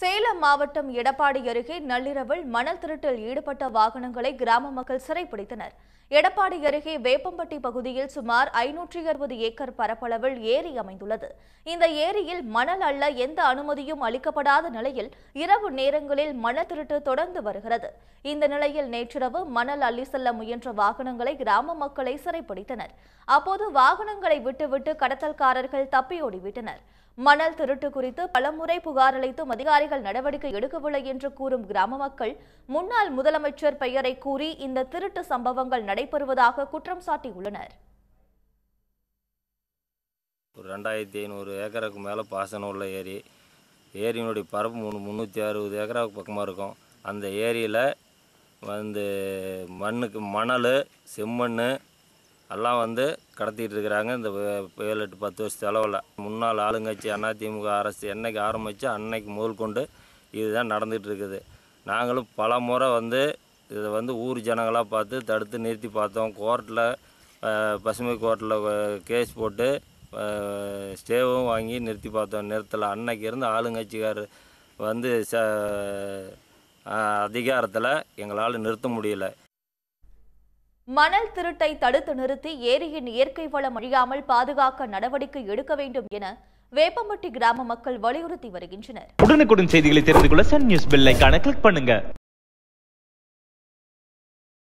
சேலம் மாவட்டம் எடப்பாடி அருகே நள்ளிரவில் மணல் திருட்டில் ஈடுபட்ட வாகனங்களை கிராம மக்கள் சிறைப்பிடித்தனர் எடப்பாடி அருகே வேப்பம்பட்டி பகுதியில் சுமார் ஐநூற்றி அறுபது ஏக்கர் பரப்பளவில் ஏரி அமைந்துள்ளது இந்த ஏரியில் மணல் அள்ள எந்த அனுமதியும் அளிக்கப்படாத நிலையில் இரவு நேரங்களில் மணல் திருட்டு தொடர்ந்து வருகிறது இந்த நிலையில் நேற்றிரவு மணல் அள்ளி செல்ல முயன்ற வாகனங்களை கிராம மக்களை சிறைப்பிடித்தனர் அப்போது வாகனங்களை விட்டுவிட்டு கடத்தல்காரர்கள் தப்பியோடிவிட்டனர் மணல் திருட்டு குறித்து பலமுறை புகார் அளித்தும் அதிகாரிகள் நடவடிக்கை எடுக்கவில்லை என்று கூறும் கிராம மக்கள் முன்னாள் முதலமைச்சர் பெயரை கூறி இந்த திருட்டு சம்பவங்கள் நடைபெறுவதாக குற்றம் சாட்டியுள்ளனர் ஒரு ரெண்டாயிரத்தி ஐநூறு ஏக்கருக்கு மேலே பாசனம் உள்ள ஏரி ஏரியினுடைய பரப்பு மூணு முந்நூற்றி அறுபது ஏக்கராவுக்கு பக்கமாக இருக்கும் அந்த ஏரியில் வந்து மண்ணுக்கு மணல் செம்மண் எல்லாம் வந்து கடத்திட்டு இருக்கிறாங்க இந்த ஏழு எட்டு பத்து வருஷத்து அளவில் முன்னாள் ஆளுங்கட்சி அதிமுக அரசு என்றைக்கு ஆரம்பித்து அன்னைக்கு முதல் கொண்டு இதுதான் நடந்துகிட்டு இருக்குது நாங்களும் பல முறை வந்து இதை வந்து ஊர் ஜனங்களாக பார்த்து தடுத்து நிறுத்தி பார்த்தோம் கோர்ட்டில் பசுமை கோர்ட்டில் கேஸ் போட்டு ஸ்டேவும் வாங்கி நிறுத்தி பார்த்தோம் நிறுத்தலை அன்னைக்கு இருந்து ஆளுங்கட்சிக்கார் வந்து ச அதிகாரத்தில் எங்களால் நிறுத்த முடியல மணல் திருட்டை தடுத்து நிறுத்தி ஏரியின் இயற்கை வளம் அழியாமல் பாதுகாக்க நடவடிக்கை எடுக்க வேண்டும் என வேப்பம்பட்டி கிராம மக்கள் வலியுறுத்தி வருகின்றனர் உடனுக்குடன் செய்திகளை தெரிந்து கொள்ள சன் நியூஸ் பில்லை கிளிக் பண்ணுங்க